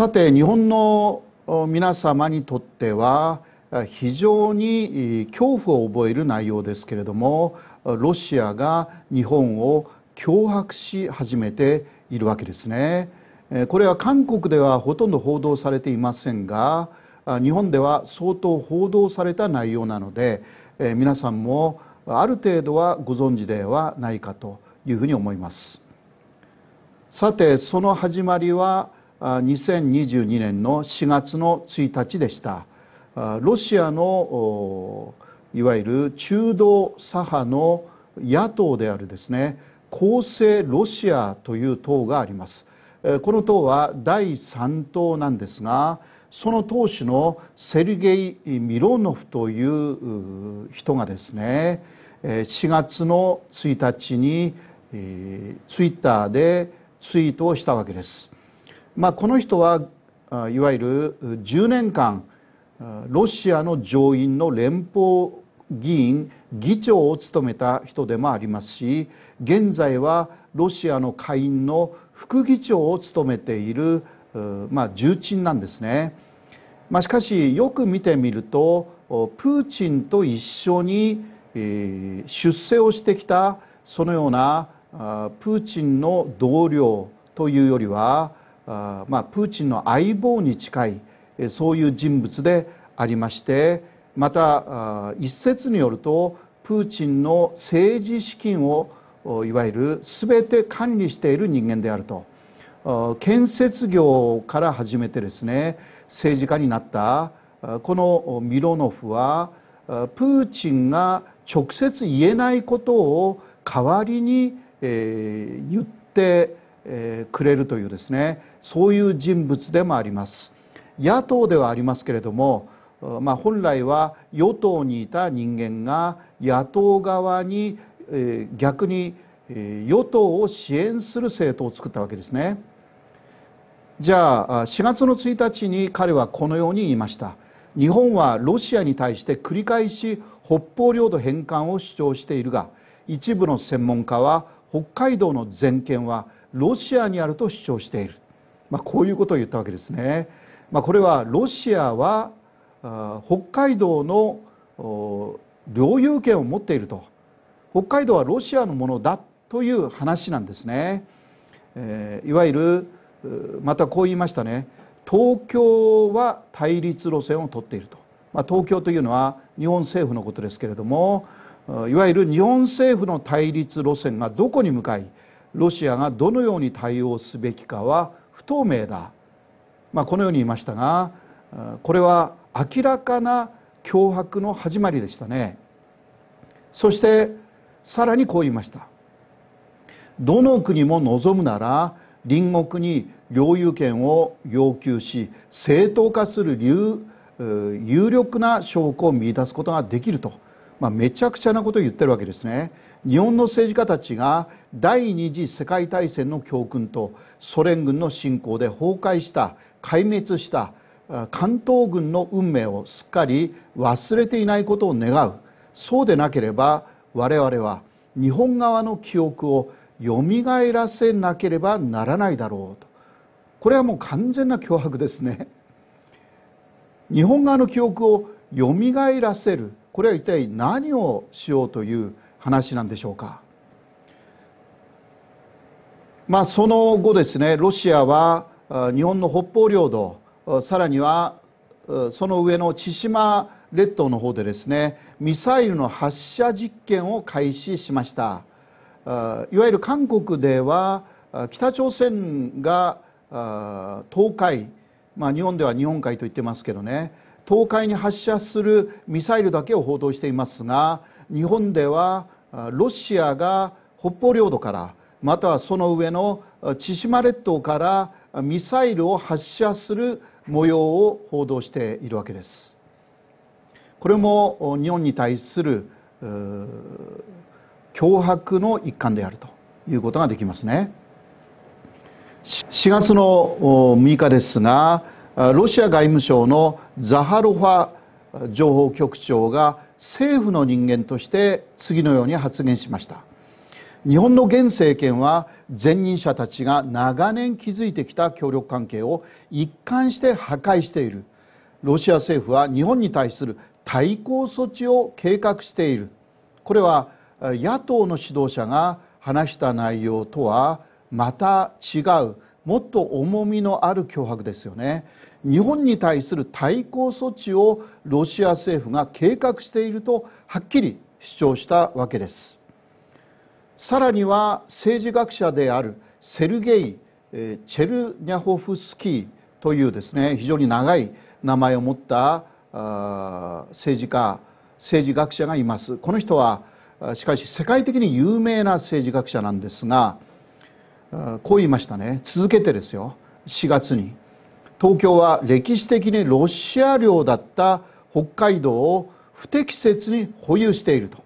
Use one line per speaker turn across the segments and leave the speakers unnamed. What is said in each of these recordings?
さて日本の皆様にとっては非常に恐怖を覚える内容ですけれどもロシアが日本を脅迫し始めているわけですねこれは韓国ではほとんど報道されていませんが日本では相当報道された内容なので皆さんもある程度はご存知ではないかというふうに思いますさてその始まりは2022年の4月の1日でしたロシアのいわゆる中道左派の野党であるですね公正ロシアという党がありますこの党は第3党なんですがその党首のセルゲイ・ミロノフという人がですね4月の1日にツイッターでツイートをしたわけです。まあ、この人はいわゆる10年間ロシアの上院の連邦議員議長を務めた人でもありますし現在はロシアの下院の副議長を務めている、まあ、重鎮なんですね、まあ、しかしよく見てみるとプーチンと一緒に出世をしてきたそのようなプーチンの同僚というよりはあまあ、プーチンの相棒に近いそういう人物でありましてまた一説によるとプーチンの政治資金をいわゆる全て管理している人間であると建設業から始めてですね政治家になったこのミロノフはプーチンが直接言えないことを代わりに言ってえくれるというですねそういう人物でもあります野党ではありますけれども、まあ、本来は与党にいた人間が野党側に、え逆に、え与党を支援する政党を作ったわけですねじゃあ4月の1日に彼はこのように言いました日本はロシアに対して繰り返し北方領土返還を主張しているが一部の専門家は北海道の全権はロシアにあると主張している、まあ、こういうことを言ったわけですね、まあ、これはロシアは北海道の領有権を持っていると北海道はロシアのものだという話なんですね、えー、いわゆるまたこう言いましたね東京は対立路線を取っていると、まあ、東京というのは日本政府のことですけれどもいわゆる日本政府の対立路線がどこに向かいロシアがどのように対応すべきかは不透明だ、まあ、このように言いましたがこれは明らかな脅迫の始まりでしたねそしてさらにこう言いましたどの国も望むなら隣国に領有権を要求し正当化する有力な証拠を見出すことができると、まあ、めちゃくちゃなことを言ってるわけですね。日本の政治家たちが第二次世界大戦の教訓とソ連軍の侵攻で崩壊した壊滅した関東軍の運命をすっかり忘れていないことを願うそうでなければ我々は日本側の記憶をよみがえらせなければならないだろうとこれはもう完全な脅迫ですね日本側の記憶をよみがえらせるこれは一体何をしようという話なんでしょうかまあその後ですねロシアは日本の北方領土さらにはその上の千島列島の方でですねミサイルの発射実験を開始しましたいわゆる韓国では北朝鮮が東海、まあ、日本では日本海と言ってますけどね東海に発射するミサイルだけを報道していますが日本ではロシアが北方領土からまたはその上の千島列島からミサイルを発射する模様を報道しているわけですこれも日本に対する脅迫の一環であるということができますね4月の6日ですがロシア外務省のザハロファ情報局長が政府の人間として次のように発言しました日本の現政権は前任者たちが長年築いてきた協力関係を一貫して破壊しているロシア政府は日本に対する対抗措置を計画しているこれは野党の指導者が話した内容とはまた違うもっと重みのある脅迫ですよね日本に対する対抗措置をロシア政府が計画しているとはっきり主張したわけですさらには政治学者であるセルゲイ・チェルニャホフスキーというですね非常に長い名前を持った政治家政治学者がいますこの人はしかし世界的に有名な政治学者なんですがこう言いましたね続けてですよ4月に東京は歴史的にロシア領だった北海道を不適切に保有していると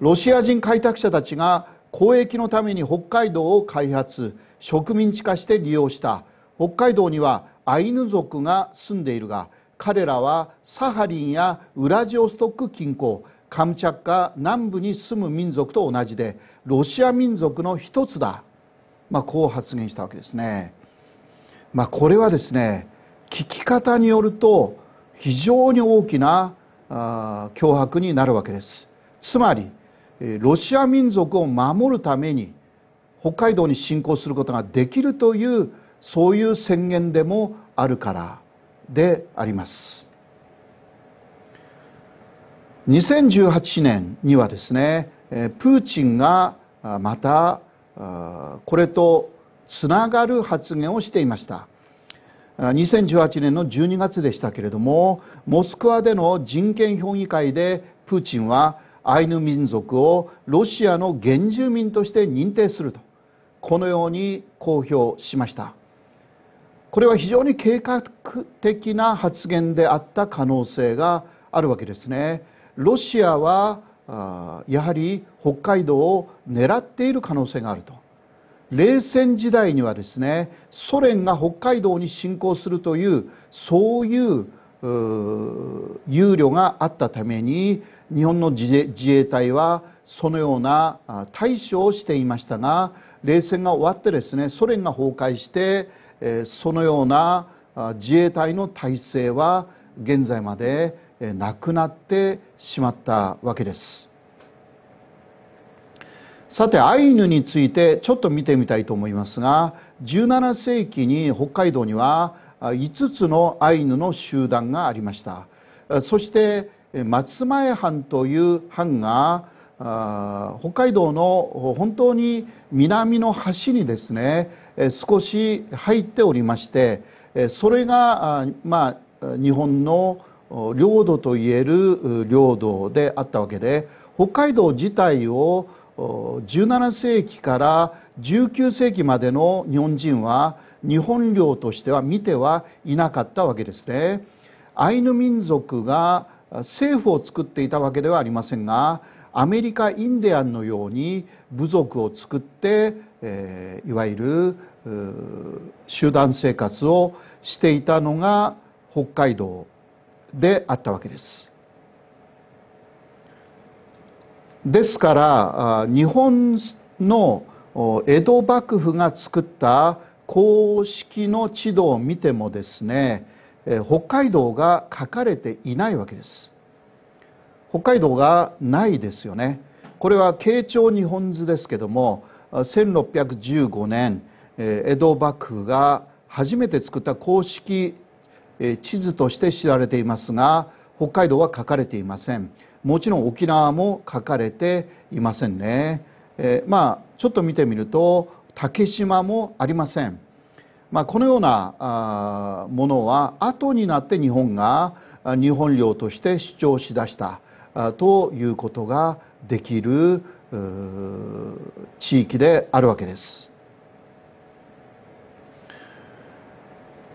ロシア人開拓者たちが交易のために北海道を開発植民地化して利用した北海道にはアイヌ族が住んでいるが彼らはサハリンやウラジオストック近郊カムチャッカ南部に住む民族と同じでロシア民族の一つだ、まあ、こう発言したわけですね。まあ、これはですね聞き方によると非常に大きな脅迫になるわけですつまりロシア民族を守るために北海道に侵攻することができるというそういう宣言でもあるからであります2018年にはですねプーチンがまたこれとつながる発言をしていました2018年の12月でしたけれどもモスクワでの人権評議会でプーチンはアイヌ民族をロシアの原住民として認定するとこのように公表しましたこれは非常に計画的な発言であった可能性があるわけですねロシアはやはり北海道を狙っている可能性があると冷戦時代にはですねソ連が北海道に侵攻するというそういう憂慮があったために日本の自衛隊はそのような対処をしていましたが冷戦が終わってですねソ連が崩壊してそのような自衛隊の体制は現在までなくなってしまったわけです。さてアイヌについてちょっと見てみたいと思いますが17世紀に北海道には5つのアイヌの集団がありましたそして松前藩という藩が北海道の本当に南の端にですね少し入っておりましてそれがまあ日本の領土といえる領土であったわけで北海道自体を17世紀から19世紀までの日本人は日本領としては見てはいなかったわけですねアイヌ民族が政府を作っていたわけではありませんがアメリカインディアンのように部族を作って、えー、いわゆる集団生活をしていたのが北海道であったわけですですから日本の江戸幕府が作った公式の地図を見てもですね北海道が書かれていないわけです北海道がないですよねこれは慶長日本図ですけども1615年江戸幕府が初めて作った公式地図として知られていますが北海道は書かれていません。もちろん沖縄も書かれていませんね、えー、まあちょっと見てみると竹島もありません、まあ、このようなものは後になって日本が日本領として主張しだしたということができる地域であるわけです。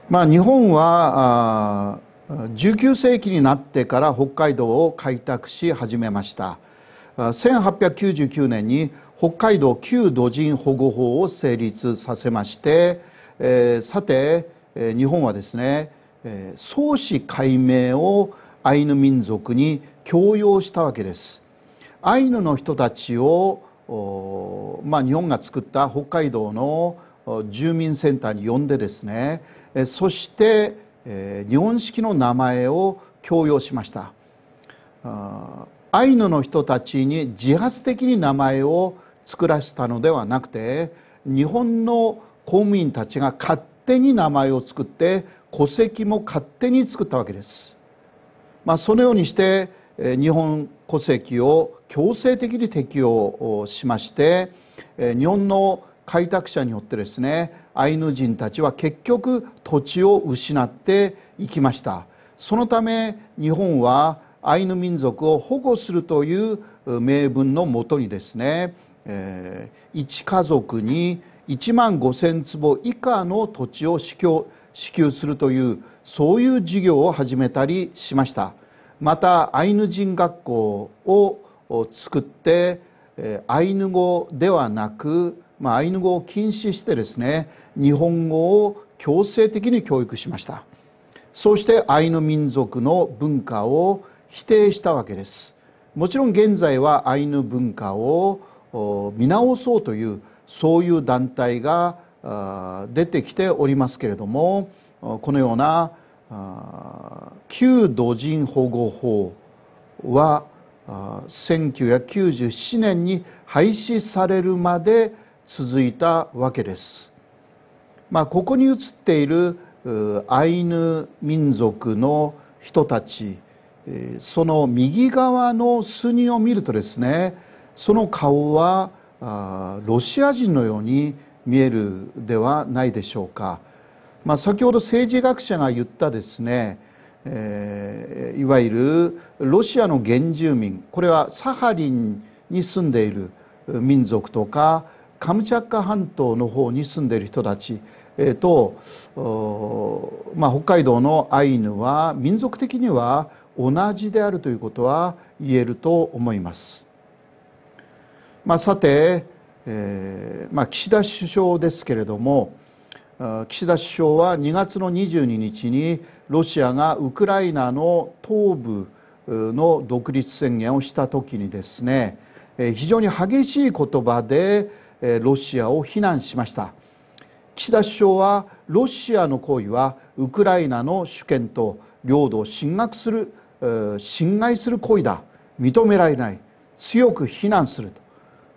まあ、日本は19世紀になってから北海道を開拓し始めました1899年に北海道旧土人保護法を成立させまして、えー、さて、日本はですね、創始解明をアイヌ民族に強要したわけですアイヌの人たちを、まあ、日本が作った北海道の住民センターに呼んでですねそして日本式の名前を強要しましたアイヌの人たちに自発的に名前を作らせたのではなくて日本の公務員たちが勝手に名前を作って戸籍も勝手に作ったわけです、まあ、そのようにして日本戸籍を強制的に適用しまして日本の開拓者によってですねアイヌ人たちは結局土地を失っていきましたそのため日本はアイヌ民族を保護するという名分のもとにですね、えー、1家族に1万5,000坪以下の土地を支給支給するというそういう事業を始めたりしましたまたアイヌ人学校を作ってアイヌ語ではなくまあ、アイヌ語を禁止してですね日本語を強制的に教育しましたそうしてアイヌ民族の文化を否定したわけですもちろん現在はアイヌ文化を見直そうというそういう団体が出てきておりますけれどもこのような旧土人保護法は1997年に廃止されるまで続いたわけです。まあ、ここに写っているアイヌ民族の人たちその右側の数人を見るとですねその顔はロシア人のように見えるではないでしょうか、まあ、先ほど政治学者が言ったですね、いわゆるロシアの原住民これはサハリンに住んでいる民族とかカムチャッカ半島の方に住んでいる人たちと、まあ、北海道のアイヌは民族的には同じであるということは言えると思います。まあ、さて、えーまあ、岸田首相ですけれども岸田首相は2月の22日にロシアがウクライナの東部の独立宣言をした時にですね非常に激しい言葉でロシアを非難しました岸田首相はロシアの行為はウクライナの主権と領土を侵害する侵害する行為だ認められない強く非難する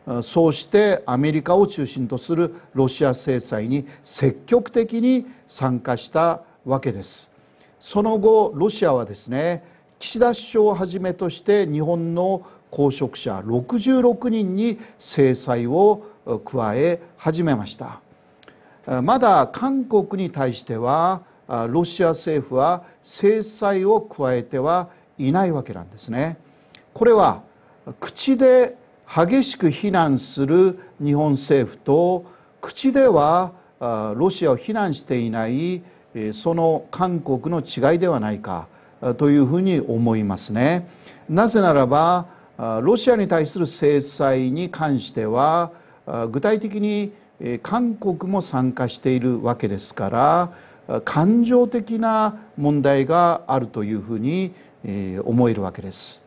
とそうしてアメリカを中心とするロシア制裁に積極的に参加したわけですその後ロシアはですね岸田首相をはじめとして日本の公職者66人に制裁を加え始めましたまだ韓国に対してはロシア政府は制裁を加えてはいないわけなんですねこれは口で激しく非難する日本政府と口ではロシアを非難していないその韓国の違いではないかというふうに思いますねなぜならばロシアに対する制裁に関しては具体的に韓国も参加しているわけですから感情的な問題があるというふうに思えるわけです。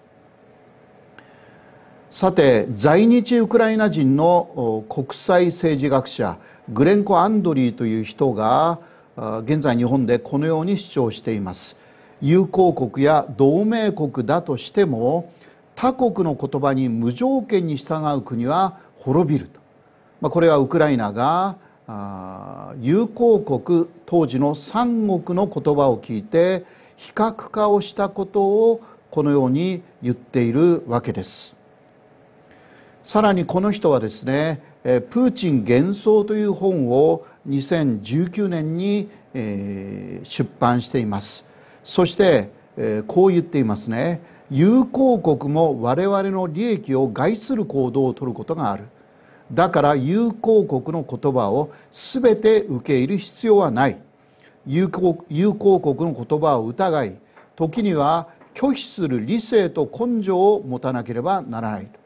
さて在日ウクライナ人の国際政治学者グレンコ・アンドリーという人が現在日本でこのように主張しています友好国や同盟国だとしても他国の言葉に無条件に従う国は滅びるとまあ、これはウクライナが友好国当時の3国の言葉を聞いて非核化をしたことをこのように言っているわけですさらにこの人はですね「プーチン幻想」という本を2019年に出版していますそしてこう言っていますね友好国も我々の利益を害する行動をとることがあるだから友好国の言葉を全て受け入れる必要はない友好友好国の言葉を疑い時には拒否する理性と根性を持たなければならないと、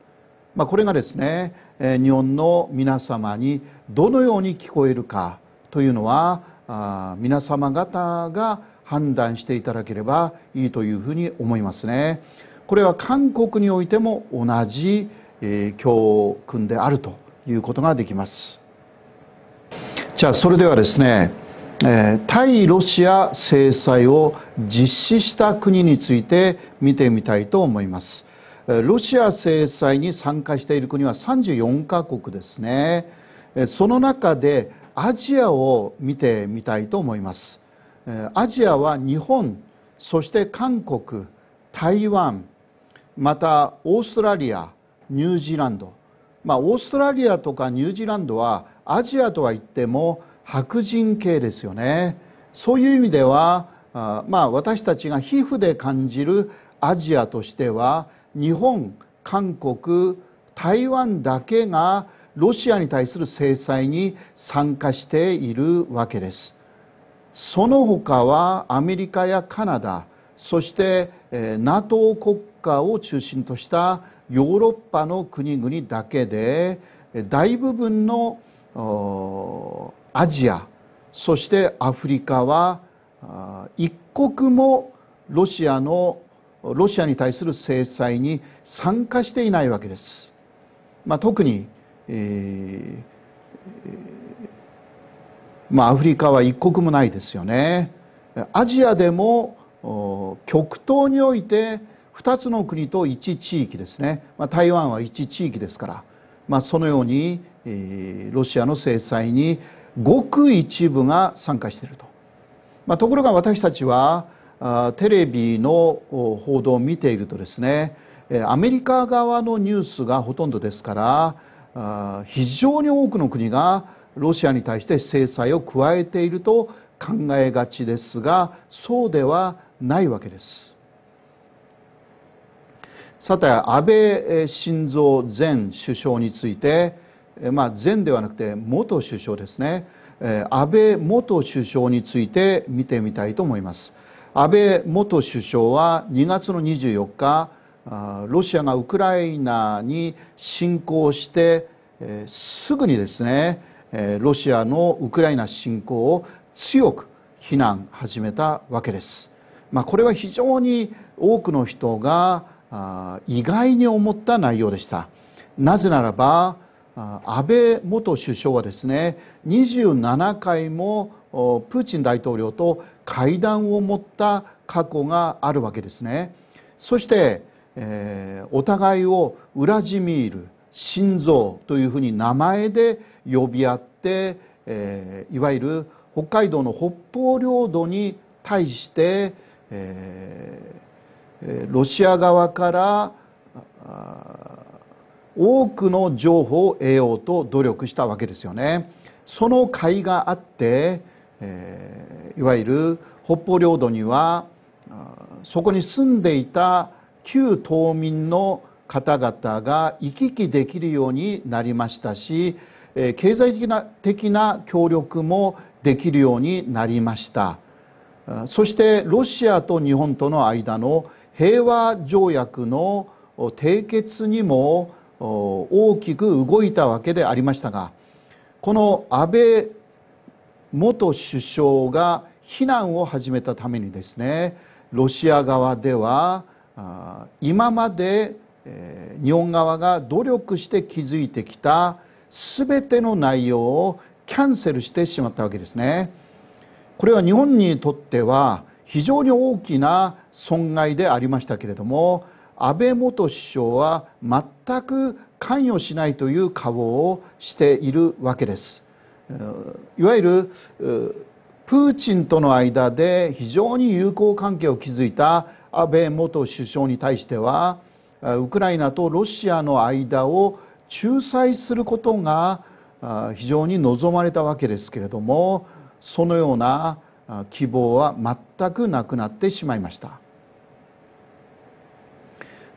まあ、これがですね日本の皆様にどのように聞こえるかというのは皆様方が判断していただければいいというふうに思いますね。これは韓国においても同じ、えー、教訓であるということができますじゃあそれではですね、えー、対ロシア制裁を実施した国について見てみたいと思いますロシア制裁に参加している国は34カ国ですねその中でアジアを見てみたいと思いますアジアは日本そして韓国台湾またオーストラリアニュージーランドまあ、オーストラリアとかニュージーランドはアジアとは言っても白人系ですよねそういう意味ではあまあ私たちが皮膚で感じるアジアとしては日本韓国台湾だけがロシアに対する制裁に参加しているわけですその他はアメリカやカナダそして NATO 国家を中心としたヨーロッパの国々だけで大部分のアジアそしてアフリカは一国もロシアのロシアに対する制裁に参加していないわけです、まあ、特に、えー、まあ、アフリカは一国もないですよねアジアでも極東において2つの国と1地域ですね、まあ、台湾は1地域ですから、まあ、そのように、えー、ロシアの制裁にごく一部が参加していると、まあ、ところが私たちはあテレビの報道を見ているとですねアメリカ側のニュースがほとんどですからあ非常に多くの国がロシアに対して制裁を加えていると考えがちですがそうではないわけです。さて安倍晋三前首相について、まあ、前ではなくて元首相ですね安倍元首相について見てみたいと思います安倍元首相は2月の24日ロシアがウクライナに侵攻してすぐにですねロシアのウクライナ侵攻を強く非難始めたわけです、まあ、これは非常に多くの人が意外に思った内容でしたなぜならば安倍元首相はですね27回もプーチン大統領と会談を持った過去があるわけですねそして、えー、お互いをウラジミール心臓というふうに名前で呼び合って、えー、いわゆる北海道の北方領土に対して、えー、ロシア側から多くの情報を得ようと努力したわけですよね。その甲斐があって、えいわゆる北方領土にはそこに住んでいた旧島民の方々が行き来できるようになりましたし、え経済的な的な協力もできるようになりましたそしてロシアと日本との間の平和条約の締結にも大きく動いたわけでありましたがこの安倍元首相が非難を始めたためにですねロシア側では今まで日本側が努力して築いてきた全ての内容をキャンセルしてしまったわけですねこれは日本にとっては非常に大きな損害でありましたけれども安倍元首相は全く関与しないという顔をしているわけですいわゆるプーチンとの間で非常に友好関係を築いた安倍元首相に対してはウクライナとロシアの間を仲裁することが非常に望まれたわけですけれどもそのような希望は全くなくなってしまいました。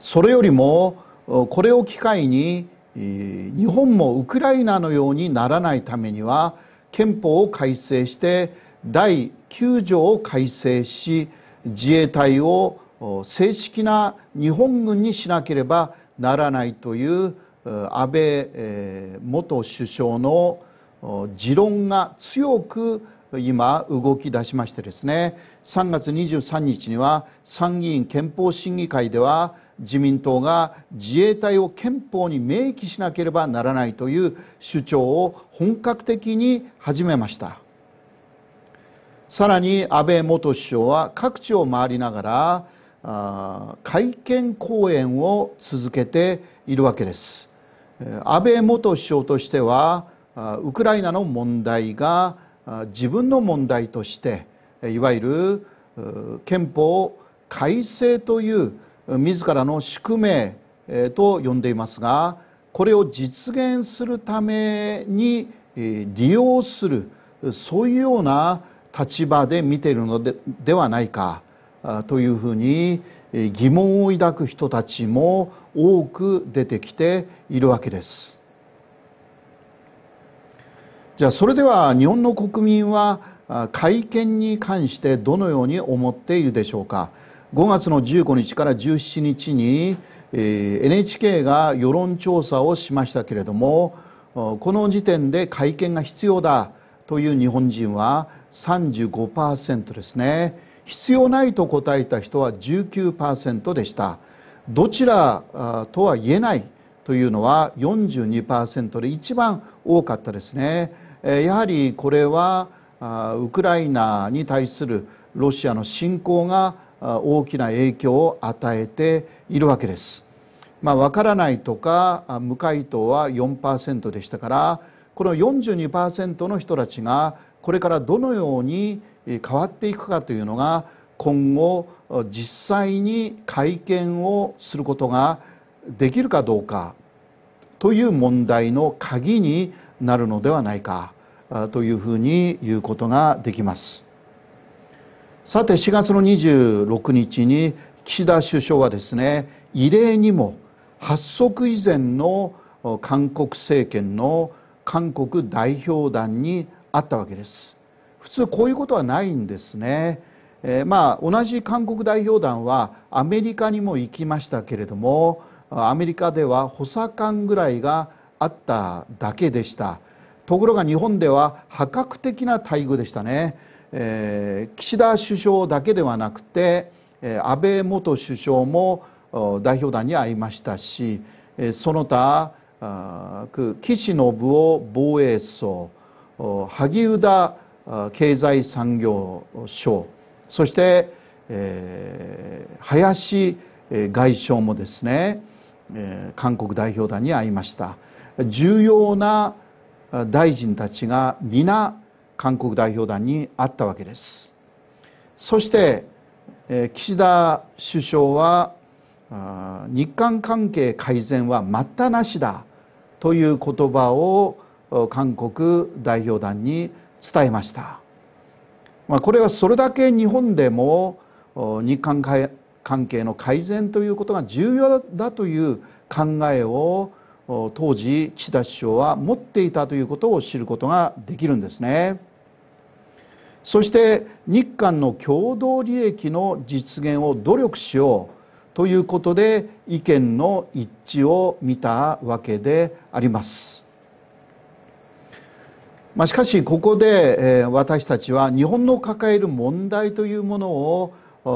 それよりもこれを機会に日本もウクライナのようにならないためには憲法を改正して第9条を改正し自衛隊を正式な日本軍にしなければならないという安倍元首相の持論が強く今動き出しましてですね3月23日には参議院憲法審議会では自民党が自衛隊を憲法に明記しなければならないという主張を本格的に始めましたさらに安倍元首相は各地を回りながら会見講演を続けているわけです安倍元首相としてはウクライナの問題が自分の問題としていわゆる憲法改正という自らの宿命と呼んでいますがこれを実現するために利用するそういうような立場で見ているのでではないかというふうに疑問を抱く人たちも多く出てきているわけです。じゃあそれでは日本の国民は改憲に関してどのように思っているでしょうか。5月の15日から17日に、え NHK が世論調査をしましたけれどもこの時点で会見が必要だという日本人は35%ですね必要ないと答えた人は19%でしたどちらとは言えないというのは42%で一番多かったですねやはりこれはウクライナに対するロシアの侵攻が大きな影響を与えているわけです。まあ、分からないとか無回答は4%でしたからこの42%の人たちがこれからどのように変わっていくかというのが今後実際に会見をすることができるかどうかという問題の鍵になるのではないかというふうに言うことができます。さて4月の26日に岸田首相はですね異例にも発足以前の韓国政権の韓国代表団にあったわけです普通こういうことはないんですね、えー、まあ同じ韓国代表団はアメリカにも行きましたけれどもアメリカでは補佐官ぐらいがあっただけでしたところが日本では破格的な待遇でしたねえー、岸田首相だけではなくて、えー、安倍元首相も代表団に会いましたし、えー、その他岸信夫防衛相萩生田経済産業省そして、えー、林外相もですね、えー、韓国代表団に会いました重要な大臣たちが皆韓国代表団にあったわけですそして岸田首相は日韓関係改善は待ったなしだという言葉を韓国代表団に伝えました、まあ、これはそれだけ日本でも日韓関係の改善ということが重要だという考えを当時岸田首相は持っていたということを知ることができるんですね。そして日韓の共同利益の実現を努力しようということで意見の一致を見たわけであります、まあ、しかしここで私たちは日本の抱える問題というものを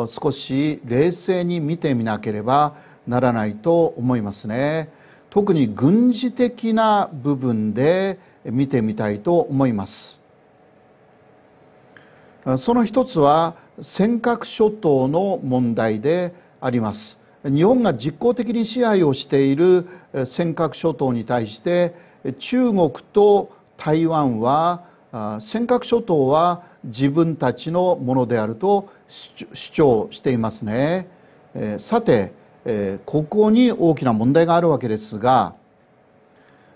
少し冷静に見てみなければならないと思いますね特に軍事的な部分で見てみたいと思いますその一つは尖閣諸島の問題であります日本が実効的に支配をしている尖閣諸島に対して中国と台湾は尖閣諸島は自分たちのものであると主張していますねさてここに大きな問題があるわけですが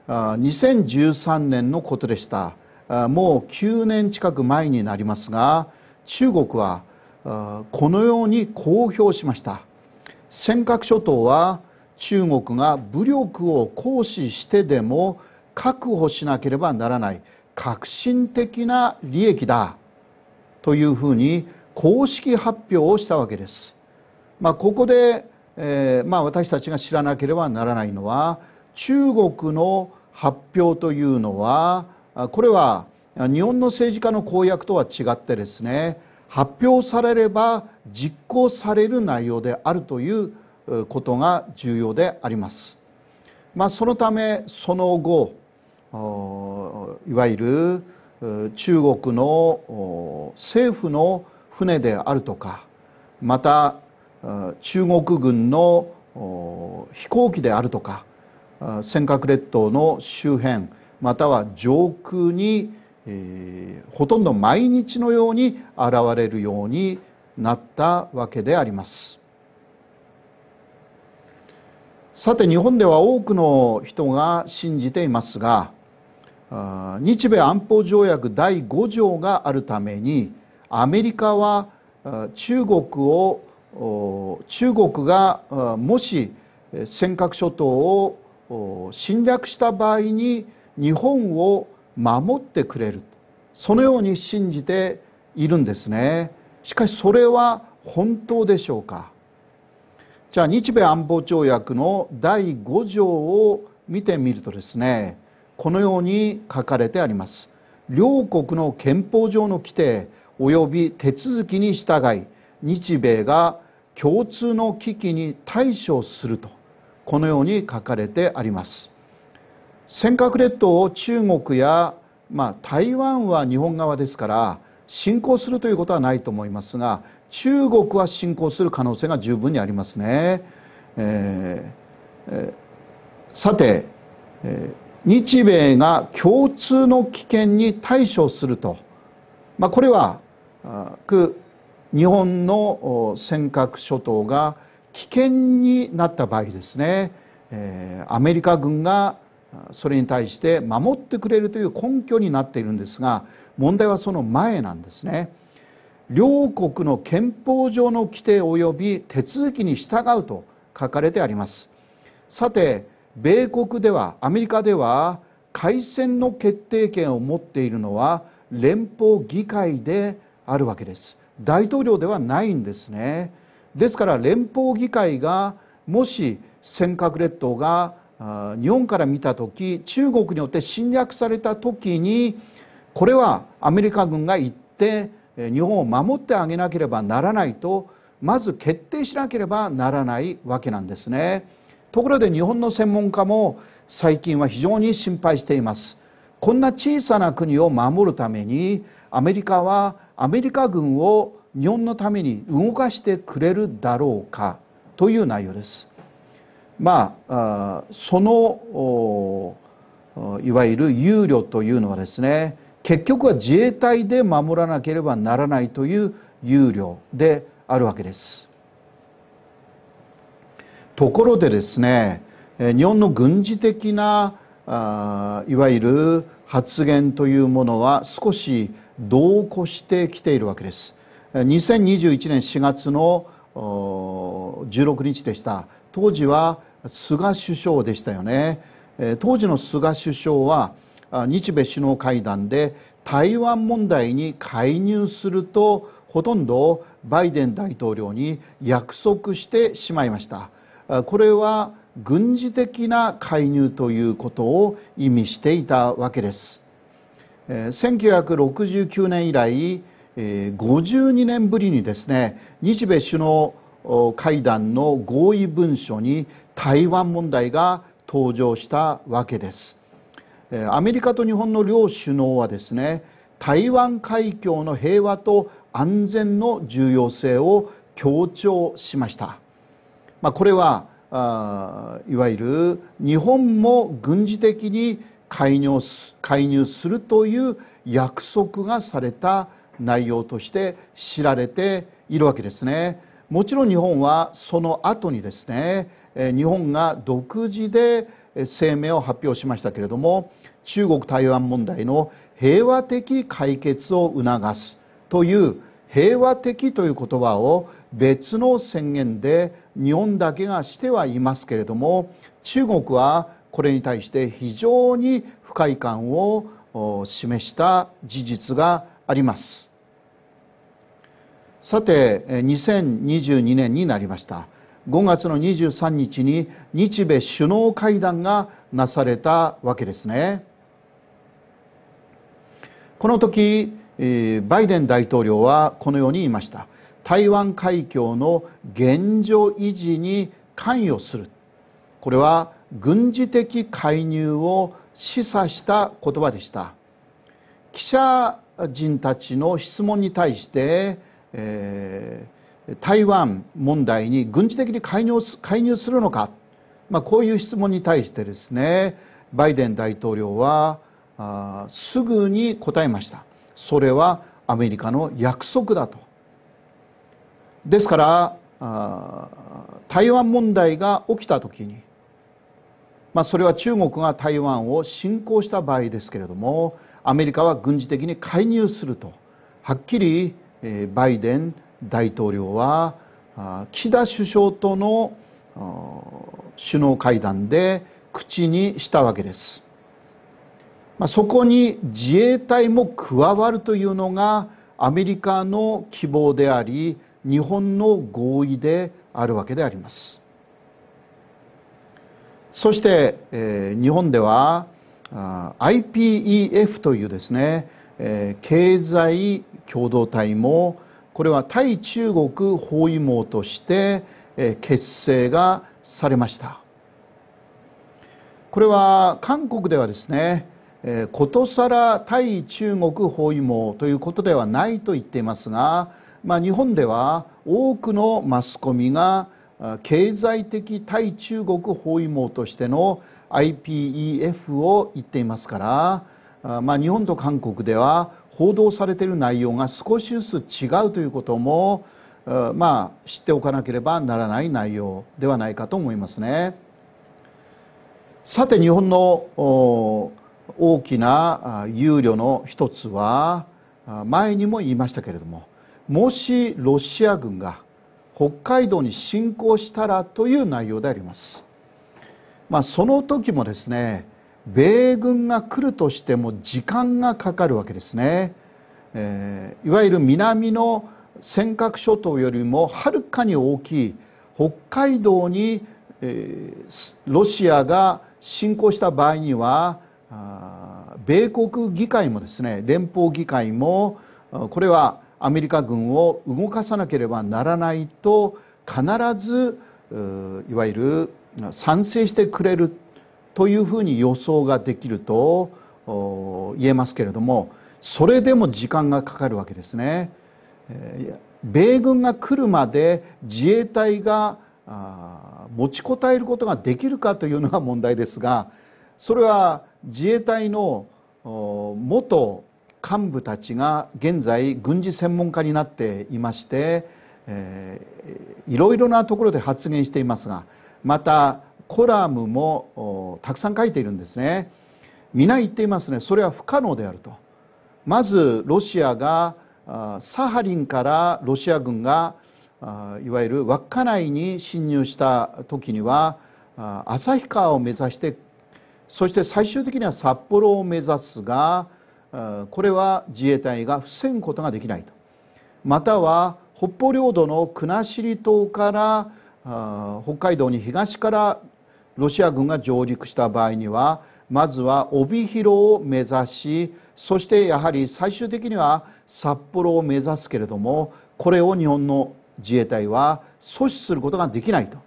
2013年のことでしたもう9年近く前になりますが中国はこのように公表しました尖閣諸島は中国が武力を行使してでも確保しなければならない革新的な利益だというふうに公式発表をしたわけです、まあ、ここで、えー、まあ、私たちが知らなければならないのは中国の発表というのはこれは日本の政治家の公約とは違ってですね発表されれば実行される内容であるということが重要であります、まあ、そのためその後いわゆる中国の政府の船であるとかまた中国軍の飛行機であるとか尖閣列島の周辺または上空に、えー、ほとんど毎日のように現れるようになったわけでありますさて日本では多くの人が信じていますが日米安保条約第5条があるためにアメリカは中国を中国がもし尖閣諸島を侵略した場合に日本を守ってくれるそのように信じているんですねしかしそれは本当でしょうかじゃあ日米安保条約の第5条を見てみるとですねこのように書かれてあります両国の憲法上の規定及び手続きに従い日米が共通の危機に対処するとこのように書かれてあります尖閣列島を中国や、まあ、台湾は日本側ですから侵攻するということはないと思いますが中国は侵攻する可能性が十分にありますね、えーえー、さて、えー、日米が共通の危険に対処すると、まあ、これは日本の尖閣諸島が危険になった場合ですね、えー、アメリカ軍がそれに対して守ってくれるという根拠になっているんですが問題はその前なんですね両国の憲法上の規定及び手続きに従うと書かれてありますさて米国ではアメリカでは開戦の決定権を持っているのは連邦議会であるわけです大統領ではないんですねですから連邦議会がもし尖閣列島が日本から見た時中国によって侵略された時にこれはアメリカ軍が行って日本を守ってあげなければならないとまず決定しなければならないわけなんですねところで日本の専門家も最近は非常に心配していますこんな小さな国を守るためにアメリカはアメリカ軍を日本のために動かしてくれるだろうかという内容ですまあそのいわゆる憂慮というのはですね結局は自衛隊で守らなければならないという憂慮であるわけですところでですね日本の軍事的ないわゆる発言というものは少し同行してきているわけです2021年4月の16日でした当時は菅首相でしたよね当時の菅首相は日米首脳会談で台湾問題に介入するとほとんどバイデン大統領に約束してしまいましたこれは軍事的な介入ということを意味していたわけです1969年以来52年ぶりにですね日米首脳会談の合意文書に台湾問題が登場したわけですアメリカと日本の両首脳はですね台湾海峡の平和と安全の重要性を強調しました、まあ、これはいわゆる日本も軍事的に介入介入するという約束がされた内容として知られているわけですね。もちろん日本はその後にですね日本が独自で声明を発表しましたけれども中国台湾問題の平和的解決を促すという平和的という言葉を別の宣言で日本だけがしてはいますけれども中国はこれに対して非常に不快感を示した事実があります。さて2022年になりました5月の23日に日米首脳会談がなされたわけですねこの時バイデン大統領はこのように言いました台湾海峡の現状維持に関与するこれは軍事的介入を示唆した言葉でした記者人たちの質問に対してえー、台湾問題に軍事的に介入介入するのか、まあ、こういう質問に対してですねバイデン大統領はあすぐに答えましたそれはアメリカの約束だとですからあ台湾問題が起きた時に、まあ、それは中国が台湾を侵攻した場合ですけれどもアメリカは軍事的に介入するとはっきりバイデン大統領は岸田首相との首脳会談で口にしたわけです、まあ、そこに自衛隊も加わるというのがアメリカの希望であり日本の合意であるわけでありますそして、えー、日本では IPEF というですね、えー、経済共同体もこれは対中国包囲網として結成がされましたこれは韓国ではですねことさら対中国包囲網ということではないと言っていますが、まあ、日本では多くのマスコミが経済的対中国包囲網としての IPEF を言っていますから、まあ、日本と韓国では報道されている内容が少しずつ違うということもまあ知っておかなければならない内容ではないかと思いますね。さて日本の大きな憂慮の一つは前にも言いましたけれどももしロシア軍が北海道に侵攻したらという内容であります。まあ、その時もですね米軍が来るとしても時間がかかるわけですね、えー、いわゆる南の尖閣諸島よりもはるかに大きい北海道に、えー、ロシアが侵攻した場合には米国議会もですね連邦議会もこれはアメリカ軍を動かさなければならないと必ずいわゆる賛成してくれるというふうに予想ができると言えますけれどもそれでも時間がかかるわけですね。米軍が来るまで自衛隊が持ちこたえることができるかというのが問題ですがそれは自衛隊の元幹部たちが現在軍事専門家になっていまして、いろいろなところで発言していますがまたコラムもたくさん書いているんですね皆言っていますねそれは不可能であるとまずロシアがサハリンからロシア軍がいわゆる稚内に侵入した時には旭川を目指してそして最終的には札幌を目指すがこれは自衛隊が防ぐことができないとまたは北方領土の国後島から北海道に東からロシア軍が上陸した場合にはまずは帯広を目指しそしてやはり最終的には札幌を目指すけれどもこれを日本の自衛隊は阻止することができないと、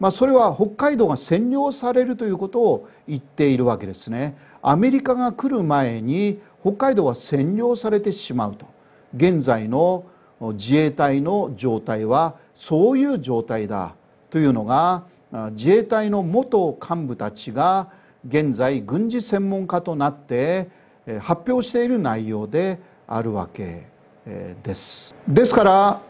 まあ、それは北海道が占領されるということを言っているわけですねアメリカが来る前に北海道は占領されてしまうと現在の自衛隊の状態はそういう状態だというのが自衛隊の元幹部たちが現在軍事専門家となって発表している内容であるわけですですから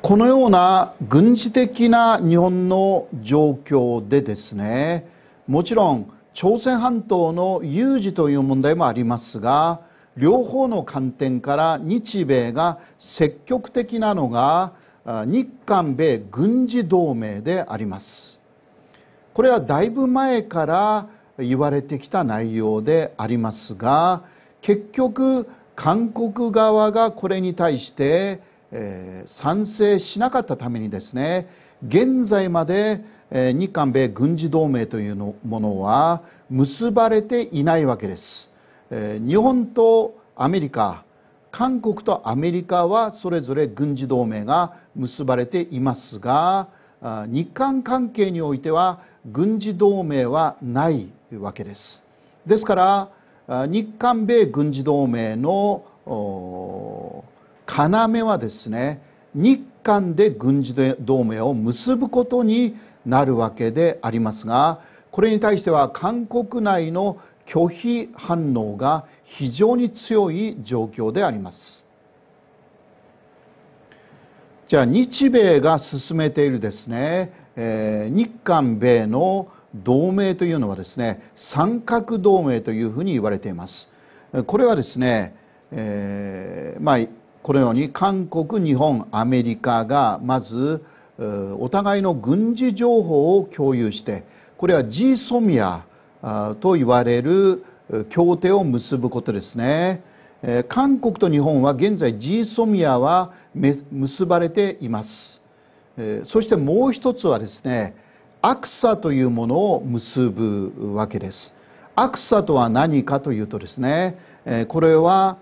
このような軍事的な日本の状況でですねもちろん朝鮮半島の有事という問題もありますが両方の観点から日米が積極的なのが日韓米軍事同盟でありますこれはだいぶ前から言われてきた内容でありますが結局韓国側がこれに対して、えー、賛成しなかったためにですね現在まで、えー、日韓米軍事同盟というものは結ばれていないわけです、えー、日本とアメリカ韓国とアメリカはそれぞれ軍事同盟が結ばれていますが日韓関係においては軍事同盟はないわけですですから日韓米軍事同盟の要はですね日韓で軍事同盟を結ぶことになるわけでありますがこれに対しては韓国内の拒否反応が非常に強い状況でありますじゃあ日米が進めているですねえー、日韓米の同盟というのはですね三角同盟というふうに言われていますこれはですね、えー、まあ、このように韓国日本アメリカがまずお互いの軍事情報を共有してこれは GSOMIA と言われる協定を結ぶことですね韓国と日本は現在 GSOMIA は結ばれていますえそしてもう一つはですね悪さというものを結ぶわけです悪さとは何かというとですね、えこれは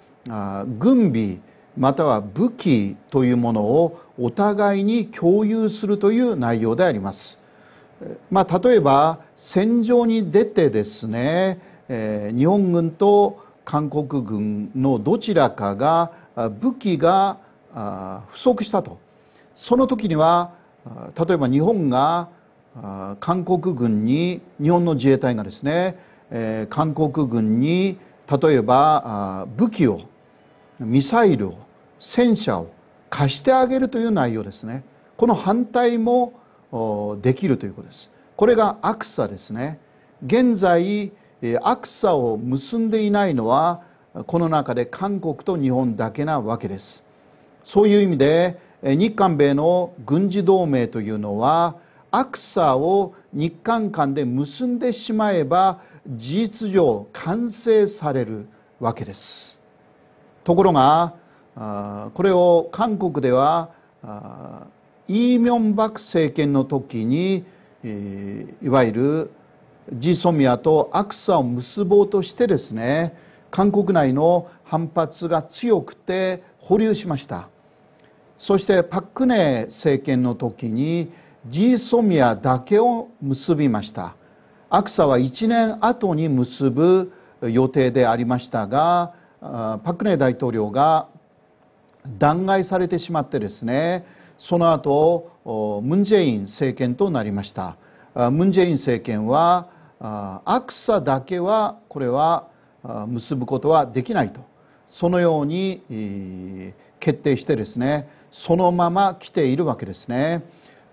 軍備または武器というものをお互いに共有するという内容であります、まあ、例えば戦場に出てですね、え日本軍と韓国軍のどちらかが武器が不足したとその時には例えば日本が韓国軍に日本の自衛隊がですね、えー、韓国軍に例えば武器をミサイルを戦車を貸してあげるという内容ですねこの反対もできるということですこれがアクサですね現在アクサを結んでいないのはこの中で韓国と日本だけなわけですそういう意味で日韓米の軍事同盟というのはアクサを日韓間で結んでしまえば事実上完成されるわけですところがこれを韓国ではイ・ミョンバク政権の時にいわゆるジ・ソミアとアクサを結ぼうとしてですね韓国内の反発が強くて保留しましたそしてパク・クネ政権の時にジーソミアだけを結びましたアクサは1年後に結ぶ予定でありましたがパク・クネ大統領が弾劾されてしまってですねその後ムン・ジェイン政権となりましたムン・ジェイン政権はアクサだけはこれは結ぶことはできないとそのように決定してですねそのまま来ているわけですね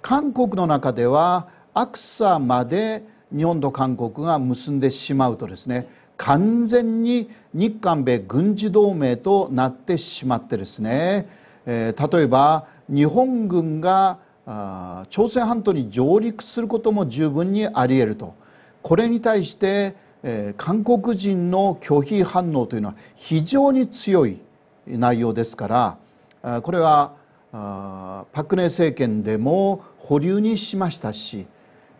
韓国の中ではアクサまで日本と韓国が結んでしまうとですね完全に日韓米軍事同盟となってしまってですね、えー、例えば日本軍が朝鮮半島に上陸することも十分にありえるとこれに対して、えー、韓国人の拒否反応というのは非常に強い内容ですからこれはあパク・ネ政権でも保留にしましたし、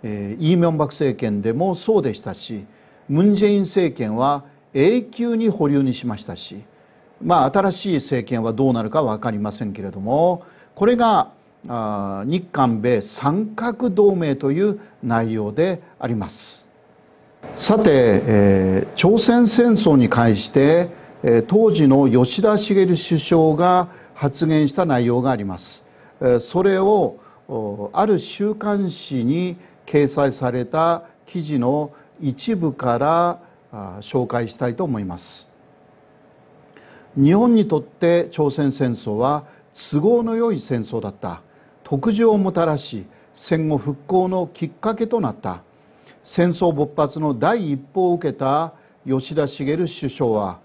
えイ・ミョンバク政権でもそうでしたしムン・ジェイン政権は永久に保留にしましたし、まあ、新しい政権はどうなるか分かりませんけれどもこれがあ日韓米三角同盟という内容でありますさて、え朝鮮戦争に関して、え当時の吉田茂首相が「発言した内容がありますそれをある週刊誌に掲載された記事の一部から紹介したいと思います日本にとって朝鮮戦争は都合の良い戦争だった特需をもたらし戦後復興のきっかけとなった戦争勃発の第一報を受けた吉田茂首相は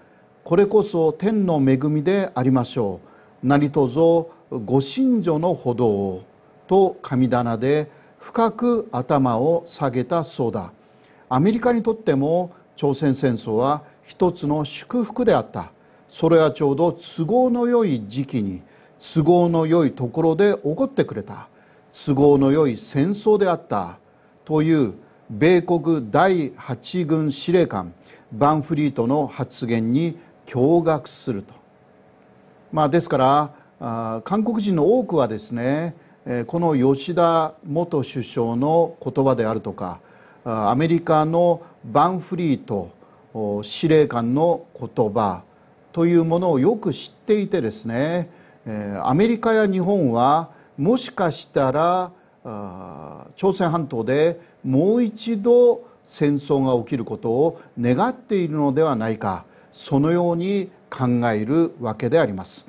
これこそ天の恵みでありましょう何とぞご信女の歩道をと神棚で深く頭を下げたそうだアメリカにとっても朝鮮戦争は一つの祝福であったそれはちょうど都合のよい時期に都合のよいところで起こってくれた都合のよい戦争であったという米国第8軍司令官バンフリートの発言に驚愕するとまあ、ですから韓国人の多くはですねこの吉田元首相の言葉であるとかアメリカのバンフリート司令官の言葉というものをよく知っていてですねアメリカや日本はもしかしたら朝鮮半島でもう一度戦争が起きることを願っているのではないかそのように考えるわけであります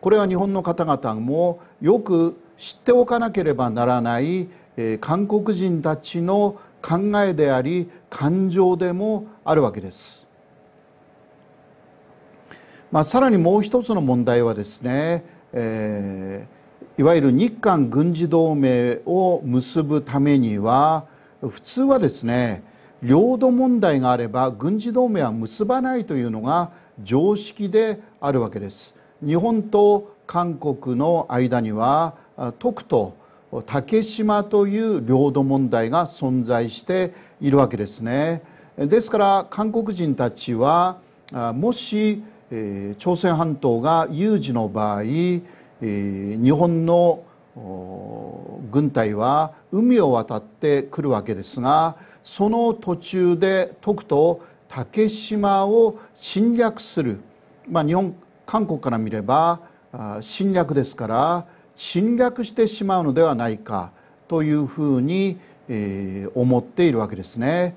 これは日本の方々もよく知っておかなければならない、えー、韓国人たちの考えであり感情でもあるわけです、まあ、さらにもう一つの問題はですね、えー、いわゆる日韓軍事同盟を結ぶためには普通はですね領土問題があれば軍事同盟は結ばないというのが常識であるわけです日本と韓国の間には徳と竹島という領土問題が存在しているわけですねですから韓国人たちはもし朝鮮半島が有事の場合日本の軍隊は海を渡ってくるわけですがその途中で徳と竹島を侵略する、まあ、日本韓国から見れば侵略ですから侵略してしまうのではないかというふうに、え思っているわけですね。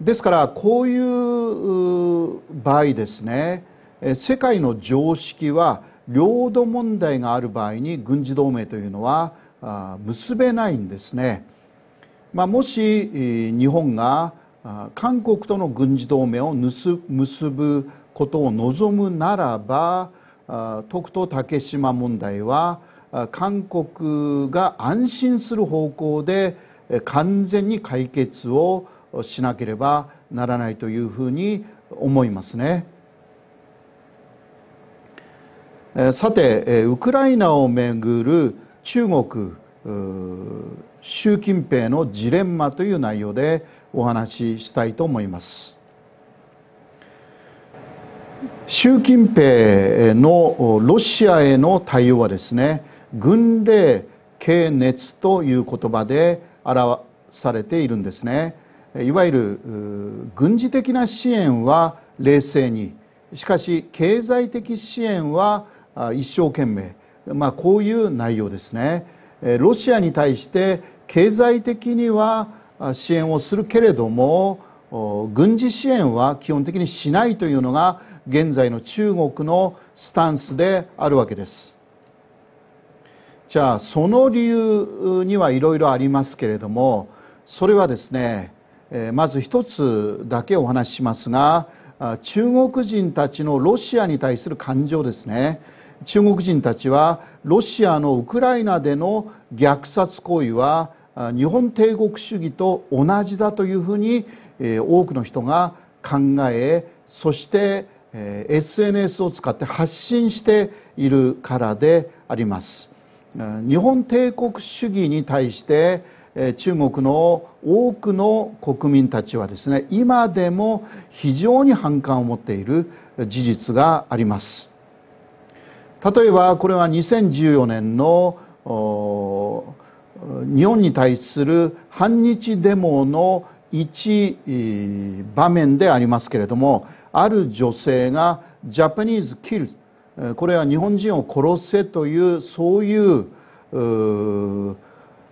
ですからこういう場合ですね世界の常識は領土問題がある場合に軍事同盟というのは結べないんですね。まあ、もし日本が韓国との軍事同盟を結ぶことを望むならば徳島竹島問題は韓国が安心する方向で完全に解決をしなければならないというふうに思いますね。さてウクライナをめぐる中国習近平のジレンマという内容でお話ししたいと思います習近平のロシアへの対応はですね軍令軽熱という言葉で表されているんですねいわゆる軍事的な支援は冷静にしかし経済的支援は一生懸命、まあ、こういう内容ですねロシアに対して経済的には支援をするけれども軍事支援は基本的にしないというのが現在の中国のスタンスであるわけですじゃあその理由にはいろいろありますけれどもそれはですねまず一つだけお話ししますが中国人たちのロシアに対する感情ですね中国人たちはロシアのウクライナでの虐殺行為は日本帝国主義と同じだというふうに多くの人が考えそして SNS を使って発信しているからであります日本帝国主義に対して中国の多くの国民たちはですね今でも非常に反感を持っている事実があります例えばこれは2014年の日本に対する反日デモの一場面でありますけれどもある女性がジャパニーズ・キルこれは日本人を殺せというそういう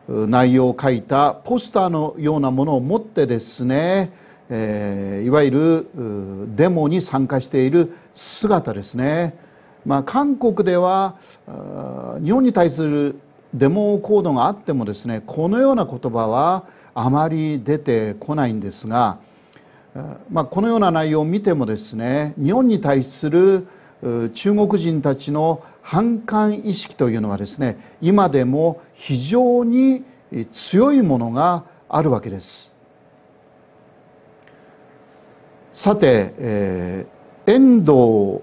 内容を書いたポスターのようなものを持ってですね、えー、いわゆるデモに参加している姿ですね、まあ、韓国では日本に対するデモコードがあってもですねこのような言葉はあまり出てこないんですが、まあ、このような内容を見てもですね日本に対する中国人たちの反感意識というのはですね今でも非常に強いものがあるわけですさて、えー、遠藤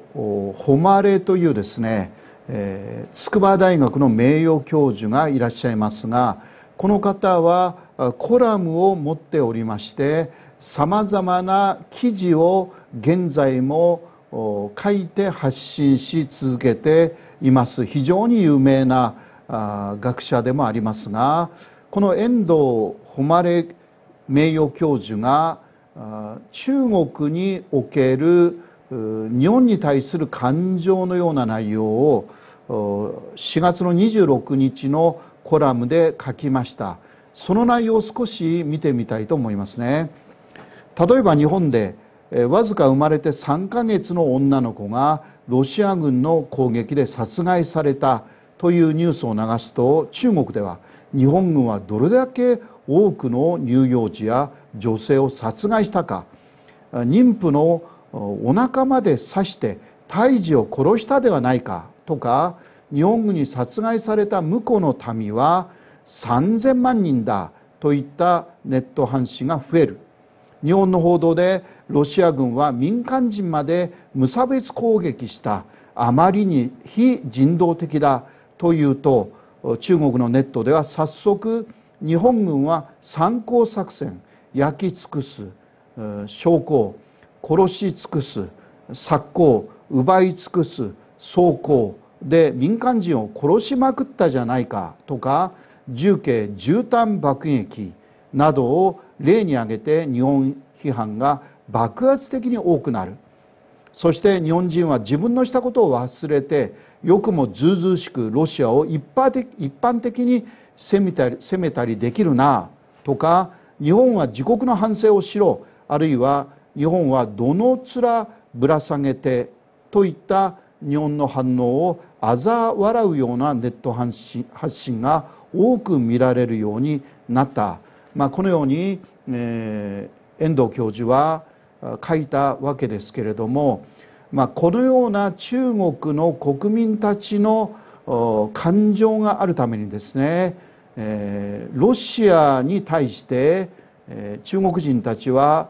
誉というですねえー、筑波大学の名誉教授がいらっしゃいますがこの方はコラムを持っておりましてさまざまな記事を現在も書いて発信し続けています非常に有名な学者でもありますがこの遠藤誉名誉教授が中国における日本に対する感情のような内容を4月の26日のコラムで書きましたその内容を少し見てみたいと思いますね例えば日本でわずか生まれて3ヶ月の女の子がロシア軍の攻撃で殺害されたというニュースを流すと中国では日本軍はどれだけ多くの乳幼児や女性を殺害したか妊婦のお腹まで刺して胎児を殺したではないかとか日本軍に殺害された婿の民は3000万人だといったネット反視が増える日本の報道でロシア軍は民間人まで無差別攻撃したあまりに非人道的だというと中国のネットでは早速日本軍は参考作戦焼き尽くす証拠殺し尽くす殺行奪い尽くす装甲で民間人を殺しまくったじゃないかとか重慶絨毯爆撃などを例に挙げて日本批判が爆発的に多くなるそして日本人は自分のしたことを忘れてよくもずうずうしくロシアを一般的一般的に攻めたり攻めたりできるなとか日本は自国の反省をしろあるいは日本はどの面ぶら下げてといった日本の反応をざ笑うようなネット発信が多く見られるようになった、まあ、このように、えー、遠藤教授は書いたわけですけれども、まあ、このような中国の国民たちの感情があるためにですね、えー、ロシアに対して、えー、中国人たちは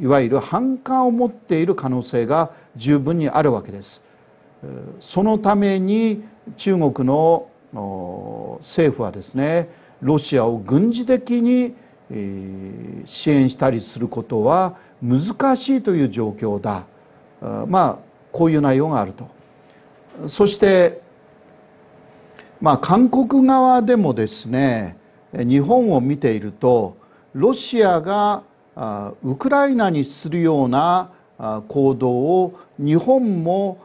いわゆる反感を持っている可能性が十分にあるわけです。そのために中国の政府はですねロシアを軍事的に支援したりすることは難しいという状況だまあこういう内容があるとそしてまあ韓国側でもですね日本を見ているとロシアがウクライナにするような行動を日本も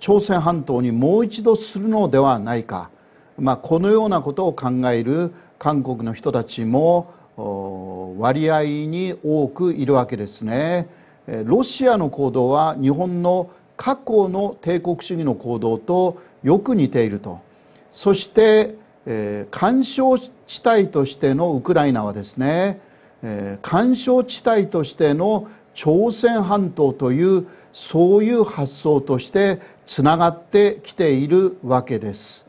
朝鮮半島にもう一度するのではないか、まあ、このようなことを考える韓国の人たちも割合に多くいるわけですねロシアの行動は日本の過去の帝国主義の行動とよく似ているとそして、えー、干渉地帯としてのウクライナはですね、えー、干渉地帯としての朝鮮半島というそういう発想としてつながってきているわけです、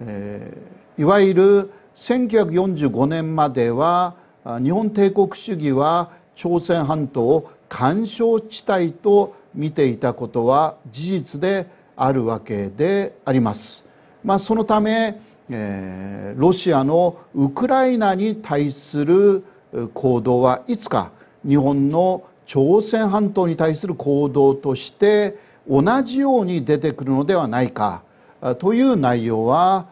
えー、いわゆる1945年までは日本帝国主義は朝鮮半島を干渉地帯と見ていたことは事実であるわけであります、まあ、そのため、えー、ロシアのウクライナに対する行動はいつか日本の朝鮮半島に対する行動として同じように出てくるのではないかという内容は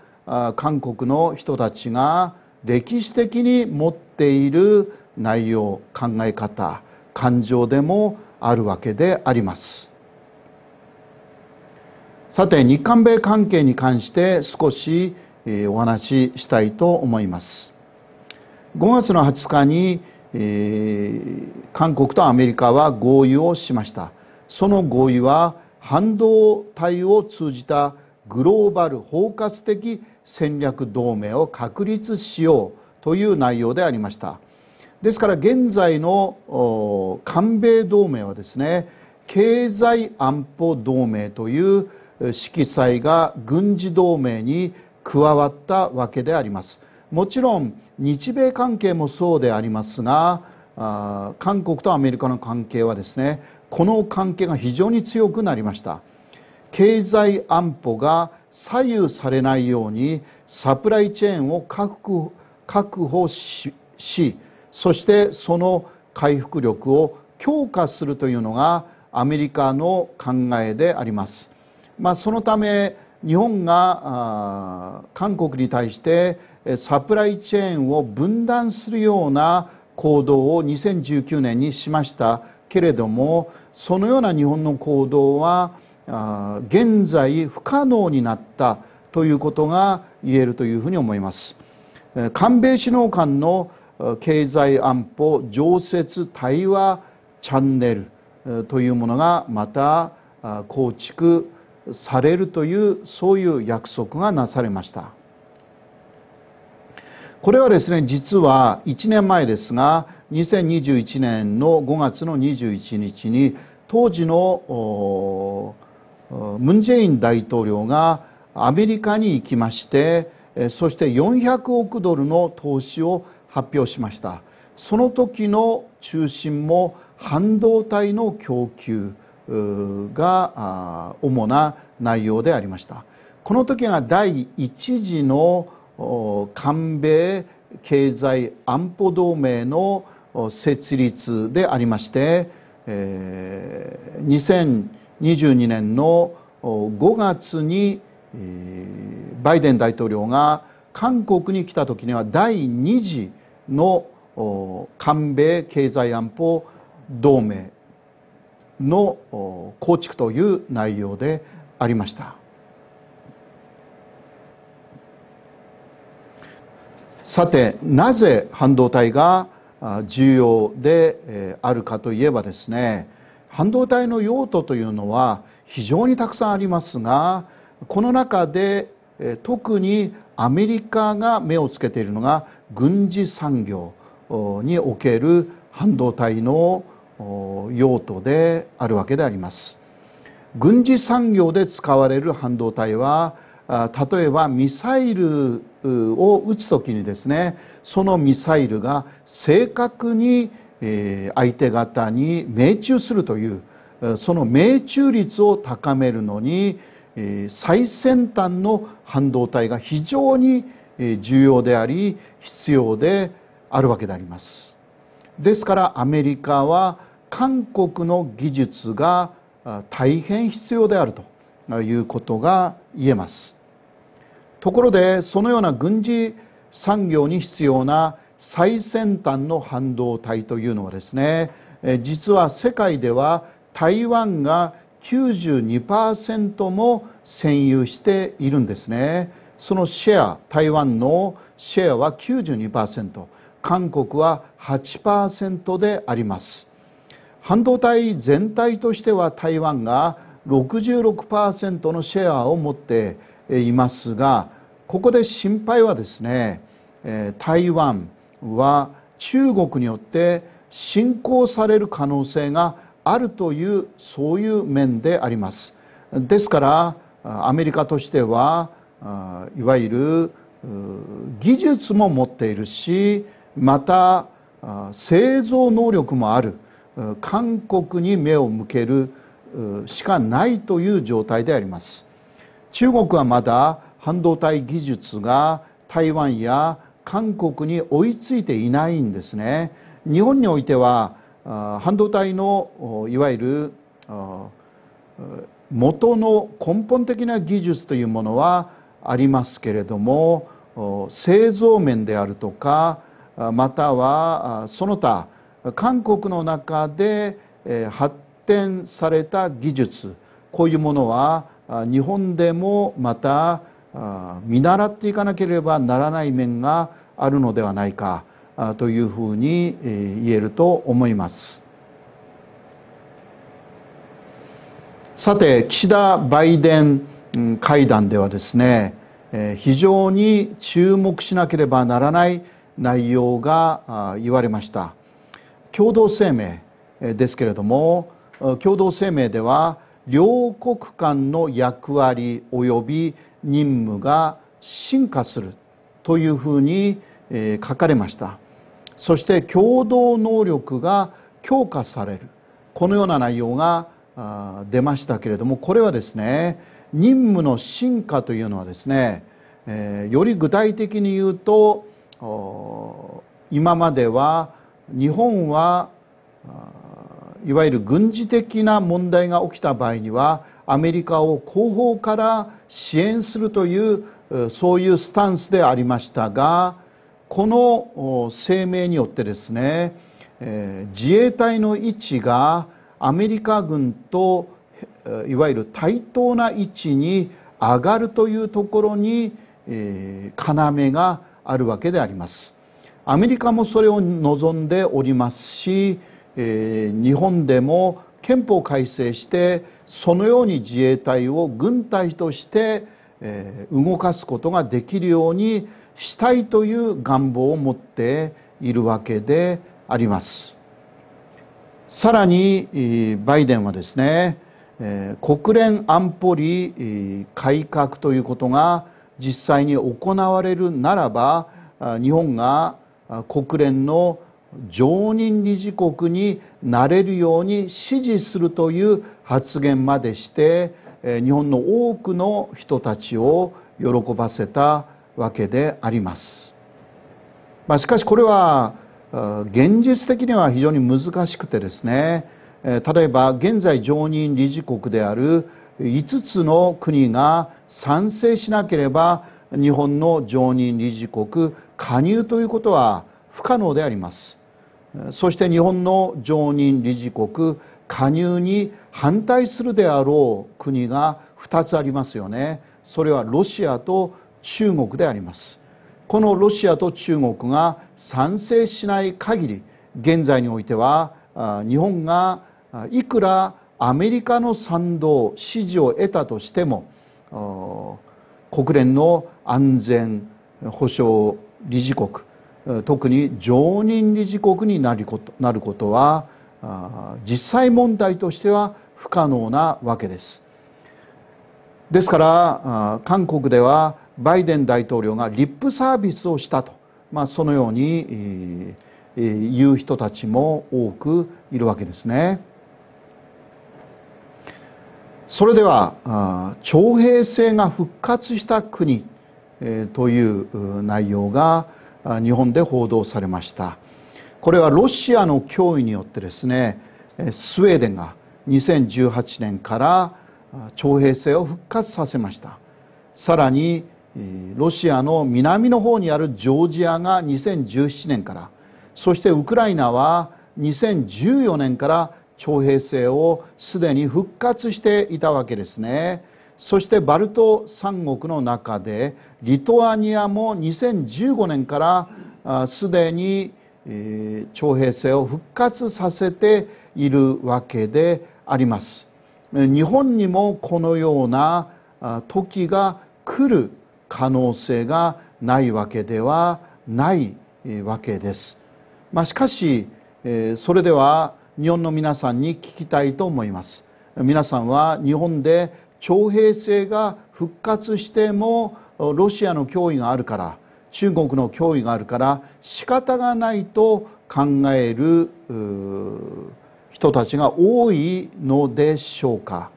韓国の人たちが歴史的に持っている内容考え方感情でもあるわけでありますさて日韓米関係に関して少しお話ししたいと思います5月の20日に、え韓国とアメリカは合意をしましたその合意は半導体を通じたグローバル包括的戦略同盟を確立しようという内容でありましたですから現在の韓米同盟はですね経済安保同盟という色彩が軍事同盟に加わったわけでありますもちろん日米関係もそうでありますが韓国とアメリカの関係はですねこの関係が非常に強くなりました経済安保が左右されないようにサプライチェーンを確保しそしてその回復力を強化するというのがアメリカの考えであります、まあ、そのため日本が韓国に対してサプライチェーンを分断するような行動を2019年にしましたけれどもそのような日本の行動は現在不可能になったということが言えるというふうに思います韓米首脳間の経済安保常設対話チャンネルというものがまた構築されるというそういう約束がなされましたこれはですね実は1年前ですが2021年の5月の21日に当時のムン・ジェイン大統領がアメリカに行きましてそして400億ドルの投資を発表しましたその時の中心も半導体の供給が主な内容でありましたこの時が第1次の韓米経済安保同盟の設立でありまして、2022年の5月に、バイデン大統領が韓国に来た時には第2次の韓米経済安保同盟の構築という内容でありましたさてなぜ半導体が重要であるかといえばですね半導体の用途というのは非常にたくさんありますがこの中で特にアメリカが目をつけているのが軍事産業における半導体の用途であるわけであります軍事産業で使われる半導体は例えばミサイルを撃つ時にですねそのミサイルが正確に相手方に命中するというその命中率を高めるのに最先端の半導体が非常に重要であり必要であるわけでありますですからアメリカは韓国の技術が大変必要であるということが言えますところでそのような軍事産業に必要な最先端の半導体というのはですね実は世界では台湾が92%も占有しているんですねそのシェア台湾のシェアは92%韓国は8%であります半導体全体としては台湾が66%のシェアを持っていますがここで心配はですね台湾は中国によって侵攻される可能性があるというそういう面でありますですからアメリカとしてはいわゆる技術も持っているしまた製造能力もある韓国に目を向けるしかないという状態であります中国はまだ半導体技術が台湾や韓国に追いついていないんですね日本においては半導体のいわゆる元の根本的な技術というものはありますけれども製造面であるとかまたはその他韓国の中で発展された技術こういうものは日本でもまた見習っていかなければならない面があるのではないかというふうに言えると思いますさて岸田バイデン会談ではですね非常に注目しなければならない内容が言われました共同声明ですけれども共同声明では両国間の役割及び任務が進化するというふうに書かれましたそして共同能力が強化されるこのような内容が出ましたけれどもこれはですね任務の進化というのはですねより具体的に言うと今までは日本はいわゆる軍事的な問題が起きた場合にはアメリカを後方から支援するというそういうスタンスでありましたがこの声明によってですね自衛隊の位置がアメリカ軍といわゆる対等な位置に上がるというところに要があるわけであります。アメリカもそれを望んでおりますしえー、日本でも憲法改正してそのように自衛隊を軍隊として、えー、動かすことができるようにしたいという願望を持っているわけでありますさらにバイデンはですねえ国連安保理改革ということが実際に行われるならば日本が国連の常任理事国になれるように支持するという発言までして日本の多くの人たちを喜ばせたわけであります、まあ、しかしこれは現実的には非常に難しくてですね例えば現在常任理事国である5つの国が賛成しなければ日本の常任理事国加入ということは不可能でありますそして日本の常任理事国加入に反対するであろう国が2つありますよねそれはロシアと中国でありますこのロシアと中国が賛成しない限り現在においては日本がいくらアメリカの賛同支持を得たとしても国連の安全保障理事国特に常任理事国になることなることは実際問題としては不可能なわけですですから韓国ではバイデン大統領がリップサービスをしたと、まあ、そのように言う人たちも多くいるわけですね。それでは徴兵制が復活した国という内容が日本で報道されましたこれはロシアの脅威によってですねスウェーデンが2018年から徴兵制を復活させましたさらにロシアの南の方にあるジョージアが2017年からそしてウクライナは2014年から徴兵制をすでに復活していたわけですねそしてバルト三国の中でリトアニアも2015年からすでに、徴兵制を復活させているわけであります日本にもこのような時が来る可能性がないわけではないわけです、まあ、しかし、それでは日本の皆さんに聞きたいと思います皆さんは日本で徴兵制が復活してもロシアの脅威があるから中国の脅威があるから仕方がないと考える人たちが多いのでしょうか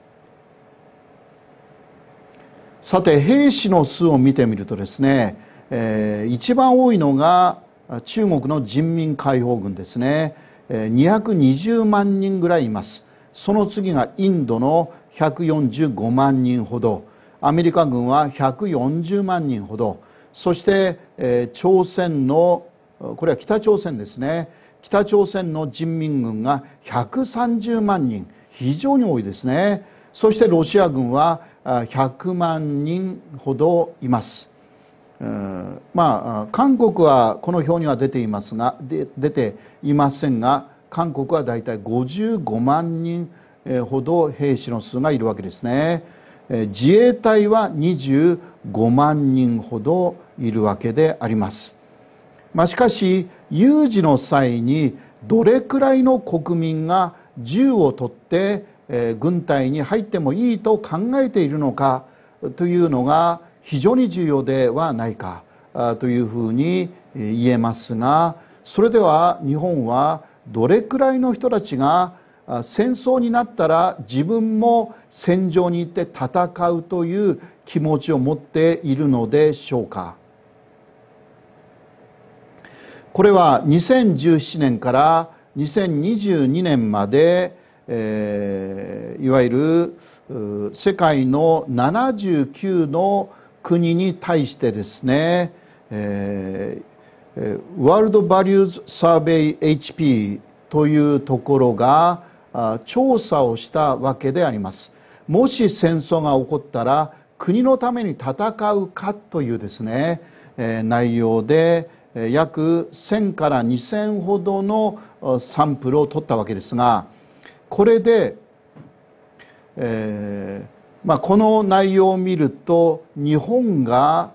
さて兵士の数を見てみるとですね、えー、一番多いのが中国の人民解放軍ですね220万人ぐらいいますその次がインドの145万人ほどアメリカ軍は140万人ほどそして、朝鮮のこれは北朝鮮ですね北朝鮮の人民軍が130万人非常に多いですねそしてロシア軍は100万人ほどいますまあ韓国はこの表には出ていますが出ていませんが韓国はだいたい55万人ほど兵士の数がいるわけですね自衛隊は25万人ほどいるわけであります、まあ、しかし有事の際にどれくらいの国民が銃を取って軍隊に入ってもいいと考えているのかというのが非常に重要ではないかというふうに言えますがそれでは日本はどれくらいの人たちが戦争になったら自分も戦場に行って戦うという気持ちを持っているのでしょうかこれは2017年から2022年まで、えー、いわゆる世界の79の国に対してですね、えー、ワールド・バリューズ・サーベイ HP というところが調査をしたわけでありますもし戦争が起こったら国のために戦うかというですね、内容で約1000から2000ほどのサンプルを取ったわけですがこれで、えー、まあ、この内容を見ると日本が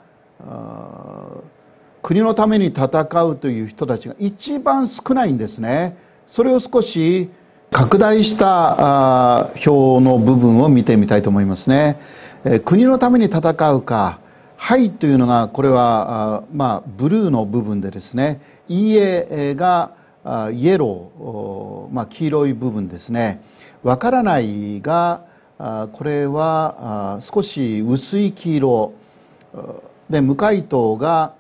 国のために戦うという人たちが一番少ないんですね。それを少し拡大した表の部分を見てみたいと思いますね国のために戦うかはいというのがこれはまあ、ブルーの部分でですねいいえがイエロー、まあ、黄色い部分ですねわからないがこれは少し薄い黄色で無回答が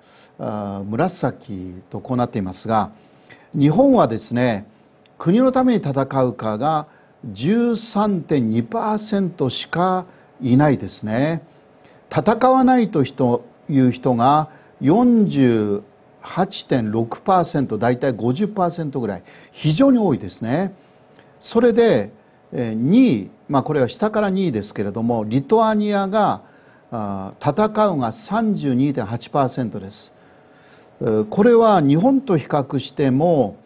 紫とこうなっていますが日本はですね国のために戦うかが13.2%しかいないですね戦わないという人が48.6%大体50%ぐらい非常に多いですねそれで2位、まあ、これは下から2位ですけれどもリトアニアが戦うが32.8%ですこれは日本と比較しても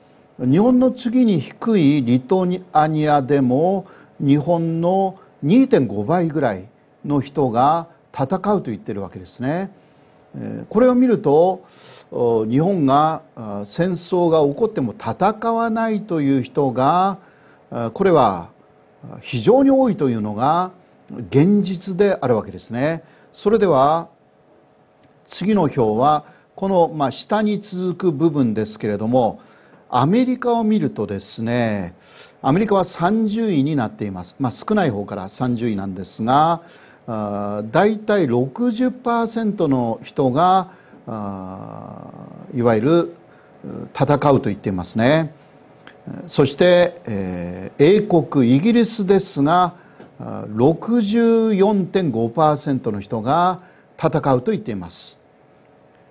日本の次に低いリトアニアでも日本の2.5倍ぐらいの人が戦うと言ってるわけですね。これを見ると日本が戦争が起こっても戦わないという人がこれは非常に多いというのが現実であるわけですね。それでは次の表はこの下に続く部分ですけれどもアメリカを見るとですねアメリカは30位になっています、まあ、少ない方から30位なんですが大体60%の人がいわゆる戦うと言っていますねそして、えー、英国イギリスですが64.5%の人が戦うと言っています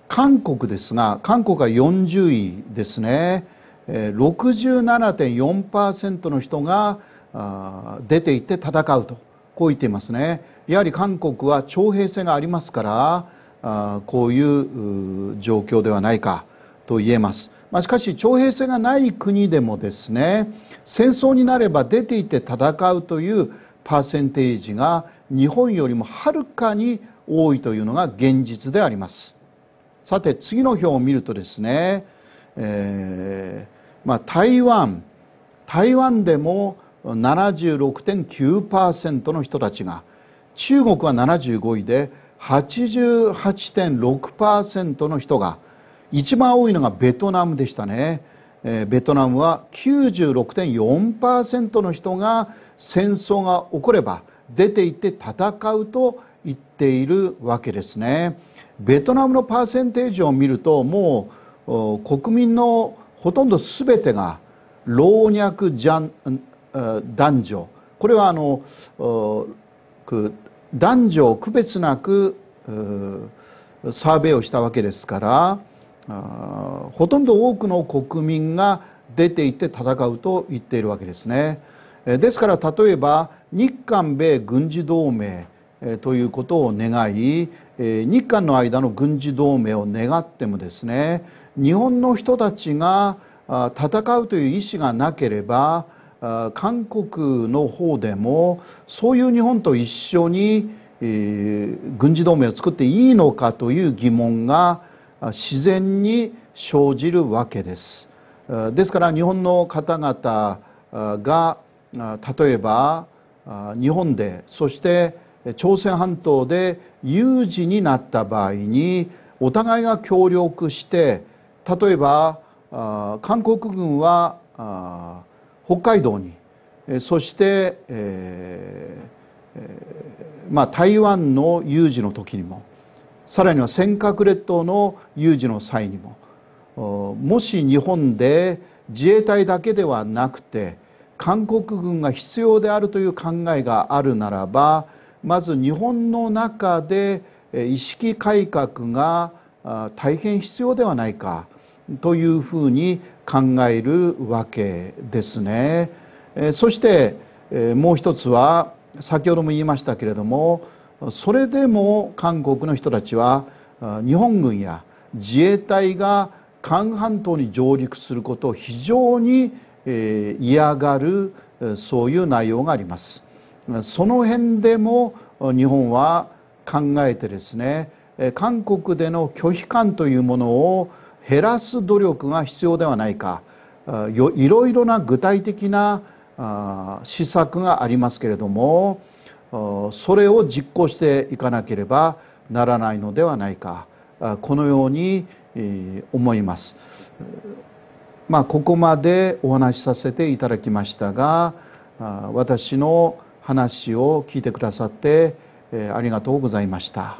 韓国ですが韓国は40位ですね67.4%の人が出ていって戦うとこう言っていますねやはり韓国は徴兵制がありますからこういう状況ではないかと言えます、ましかし徴兵制がない国でもですね戦争になれば出ていって戦うというパーセンテージが日本よりもはるかに多いというのが現実でありますさて次の表を見るとですね、えーまあ、台湾台湾でも76.9%の人たちが中国は75位で88.6%の人が一番多いのがベトナムでしたね、えー、ベトナムは96.4%の人が戦争が起これば出て行って戦うと言っているわけですねベトナムのパーセンテージを見るともう国民のほとんど全てが老若男女これはあの男女を区別なくサーベイをしたわけですからほとんど多くの国民が出ていって戦うと言っているわけですね。ですから例えば日韓米軍事同盟ということを願い日韓の間の軍事同盟を願ってもですね日本の人たちが戦うという意思がなければ韓国の方でもそういう日本と一緒に、え軍事同盟を作っていいのかという疑問が自然に生じるわけですですから日本の方々が例えば日本でそして朝鮮半島で有事になった場合にお互いが協力して例えば韓国軍は北海道にそして、えーまあ、台湾の有事の時にもさらには尖閣列島の有事の際にももし日本で自衛隊だけではなくて韓国軍が必要であるという考えがあるならばまず日本の中で意識改革が大変必要ではないかというふうに考えるわけですね。そしてもう一つは先ほども言いましたけれどもそれでも韓国の人たちは日本軍や自衛隊が韓半島に上陸することを非常に嫌がるそういう内容がありますその辺でも日本は考えてですね韓国での拒否感というものを減らす努力が必要ではないかいろいろな具体的な施策がありますけれどもそれを実行していかなければならないのではないかこのように思います。まあ、ここまでお話しさせていただきましたが私の話を聞いてくださってありがとうございました。